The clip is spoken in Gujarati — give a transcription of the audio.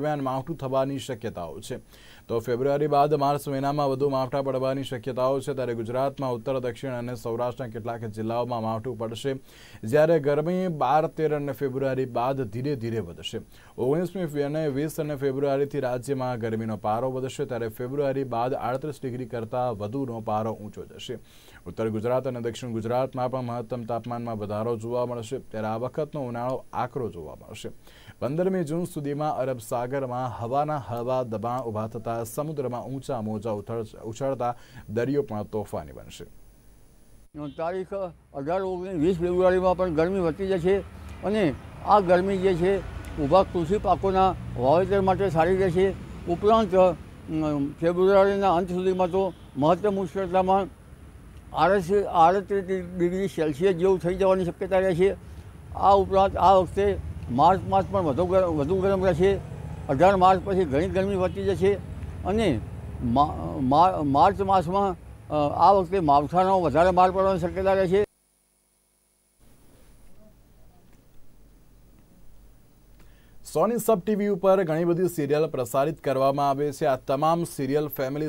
દરમિયાન માવઠું થવાની શક્યતાઓ છે તો ફેબ્રુઆરી બાદ માર્ચ મહિનામાં વધુ માવઠા પડવાની શક્યતાઓ છે ત્યારે ગુજરાતમાં ઉત્તર દક્ષિણ અને સૌરાષ્ટ્રના કેટલાક જિલ્લાઓમાં માવઠું પડશે જ્યારે ગરમી બાર તેર અને ફેબ્રુઆરી બાદ ધીરે ધીરે વધશે ઓગણીસમી અને વીસ અને ફેબ્રુઆરીથી રાજ્યમાં ગરમીનો પારો વધશે ત્યારે ફેબ્રુઆરી બાદ આડત્રીસ ડિગ્રી કરતાં વધુનો પારો ઊંચો જશે ઉત્તર ગુજરાત અને દક્ષિણ ગુજરાતમાં પણ મહત્તમ તાપમાનમાં વધારો જોવા મળશે ત્યારે આ વખતનો ઉનાળો આકરો જોવા મળશે પંદરમી જૂન સુધીમાં અરબ સાગર સાગરમાં હવાના હળવા દબાણ ઊભા થતા સમુદ્રમાં ઊંચા મોજા ઉછળતા દરિયો પણ તોફાની બનશે તારીખ અઢાર ઓગણીસ વીસ ફેબ્રુઆરીમાં પણ ગરમી વધતી જશે અને આ ગરમી જે છે ઊભા કૃષિ પાકોના વાવેતર માટે સારી રહેશે ઉપરાંત ફેબ્રુઆરીના અંત સુધીમાં તો મહત્તમ ઉષ્ણતામાં આડત્રીસ આડત્રીસ ડિગ્રી સેલ્સિયસ જેવું થઈ જવાની શક્યતા રહેશે આ ઉપરાંત આ વખતે માર્ચ માસ પણ વધુ ગરમ વધુ ગરમ રહેશે અઢાર માર્ચ પછી ઘણી ગરમી વધતી જશે અને માર્ચ માસમાં આ વખતે માવઠાનો વધારે માર પડવાની શક્યતા રહેશે સોની સબ ટીવી ઉપર ઘણી બધી સિરિયલ પ્રસારિત કરવામાં આવે છે આ તમામ સિરિયલ ફેમિલી